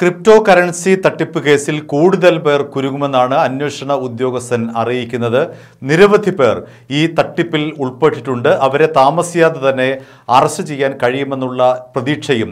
crypto currency തട്ടിപ്പ് കേസിൽ കൂടുതൽ പേർ കുരുങ്ങുമെന്നാണ് അന്വേഷണ ഉദ്യോഗസ്ഥൻ അറിയിക്കുന്നത് നിരവധി പേർ ഈ തട്ടിപ്പിൽ ഉൾപ്പെട്ടിട്ടുണ്ട് അവരെ താമസിയാതെ തന്നെ അറസ്റ്റ് ചെയ്യാൻ കഴിയുമെന്നുള്ള പ്രതീക്ഷയും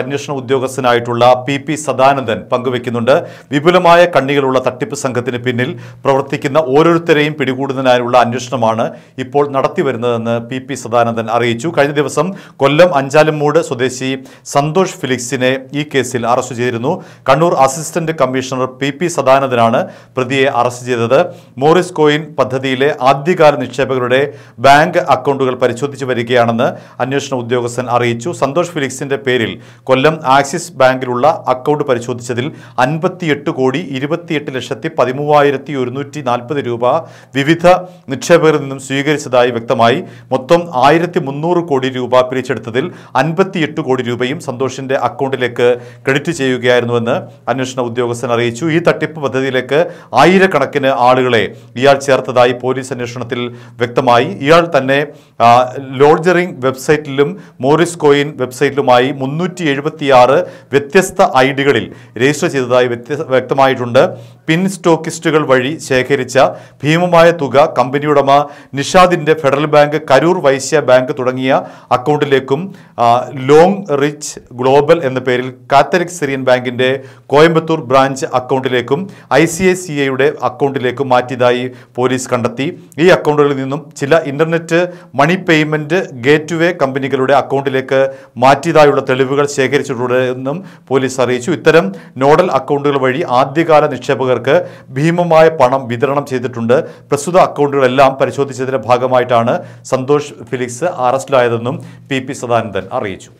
അന്വേഷണ ഉദ്യോഗസ്ഥനായിട്ടുള്ള പി പി സദാനന്ദൻ പങ്കുവെക്കുന്നുണ്ട് വിപുലമായ കണ്ണികളുള്ള തട്ടിപ്പ് സംഘത്തിന് പിന്നിൽ പ്രവർത്തിക്കുന്ന ഓരോരുത്തരെയും പിടികൂടുന്നതിനായുള്ള അന്വേഷണമാണ് ഇപ്പോൾ നടത്തിവരുന്നതെന്ന് പി പി സദാനന്ദൻ അറിയിച്ചു കഴിഞ്ഞ ദിവസം കൊല്ലം അഞ്ചാലുംമൂട് സ്വദേശി സന്തോഷ് ഫിലിക്സിനെ ഈ കേസിൽ കോടതിയിൽ അറസ്റ്റ് ചെയ്തിരുന്നു Kannur assistant commissioner P P സദാനന്ദനാണ് പ്രതിയെ അറസ്റ്റ് ചെയ്തത് മോറിസ് കോയിൻ പദ്ധതിയിലെ ആദ്യകാല നിക്ഷേപകരുടെ ബാങ്ക് അക്കൗണ്ടുകൾ പരിശോധിച്ചു വരികയാണെന്ന് അന്വേഷണ ഉദ്യോഗസ്ഥൻ അറിയിച്ചു സന്തോഷ് ഫിലിക്സിന്റെ പേരിൽ കൊല്ലം ആക്സിസ് ബാങ്കിലുള്ള അക്കൗണ്ട് പരിശോധിച്ചതിൽ അൻപത്തിയെട്ട് കോടി ഇരുപത്തിയെട്ട് ലക്ഷത്തി പതിമൂവായിരത്തി ഒരുന്നൂറ്റി നാൽപ്പത് രൂപ വിവിധ നിക്ഷേപകരിൽ നിന്നും സ്വീകരിച്ചതായി വ്യക്തമായി മൊത്തം ആയിരത്തി മുന്നൂറ് കോടി രൂപ പിരിച്ചെടുത്തതിൽ അൻപത്തിയെട്ട് കോടി രൂപയും സന്തോഷിന്റെ അക്കൗണ്ടിലേക്ക് ക്രെഡിറ്റ് ചെയ്യുകയായിരുന്നുവെന്ന് അന്വേഷണ ഉദ്യോഗസ്ഥൻ അറിയിച്ചു ഈ തട്ടിപ്പ് പദ്ധതിയിലേക്ക് ആയിരക്കണക്കിന് ആളുകളെ ഇയാൾ ചേർത്തതായി പോലീസ് അന്വേഷണത്തിൽ വ്യക്തമായി ഇയാൾ തന്നെ ലോഡ്ജറിംഗ് വെബ്സൈറ്റിലും മോറിസ് കോയിൻ വെബ്സൈറ്റിലുമായി മുന്നൂറ്റി എഴുപത്തിയാറ് വ്യത്യസ്ത ഐ ഡികളിൽ രജിസ്റ്റർ ചെയ്തതായി വ്യക്തമായിട്ടുണ്ട് പിൻ സ്റ്റോക്കിസ്റ്റുകൾ വഴി ശേഖരിച്ച ഭീമമായ തുക ഉടമ നിഷാദിൻ്റെ federal bank Karur Vysya bank തുടങ്ങിയ അക്കൗണ്ടിലേക്കും ലോങ് റിച്ച് ഗ്ലോബൽ എന്ന പേരിൽ കാത്തരി ഐസലക് സിറിയൻ ബാങ്കിൻ്റെ കോയമ്പത്തൂർ ബ്രാഞ്ച് അക്കൗണ്ടിലേക്കും ഐ സി ഐ സി ഐയുടെ അക്കൗണ്ടിലേക്കും മാറ്റിയതായി പോലീസ് കണ്ടെത്തി ഈ അക്കൗണ്ടുകളിൽ നിന്നും ചില ഇൻ്റർനെറ്റ് മണി പേയ്മെൻറ്റ് ഗേറ്റ്വേ കമ്പനികളുടെ അക്കൗണ്ടിലേക്ക് മാറ്റിയതായുള്ള തെളിവുകൾ ശേഖരിച്ചിട്ടുണ്ടെന്നും പോലീസ് അറിയിച്ചു ഇത്തരം നോഡൽ അക്കൗണ്ടുകൾ വഴി ആദ്യകാല നിക്ഷേപകർക്ക് ഭീമമായ പണം വിതരണം ചെയ്തിട്ടുണ്ട് പ്രസ്തുത അക്കൗണ്ടുകളെല്ലാം പരിശോധിച്ചതിൻ്റെ ഭാഗമായിട്ടാണ് സന്തോഷ് ഫിലിക്സ് അറസ്റ്റിലായതെന്നും പി പി സദാനന്ദൻ അറിയിച്ചു